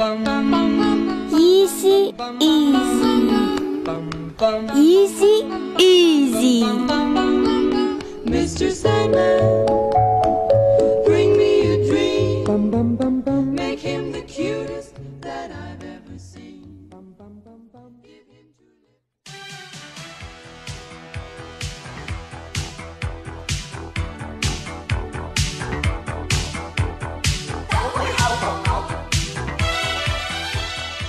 Easy, easy. Easy, easy. Mr. Sandman.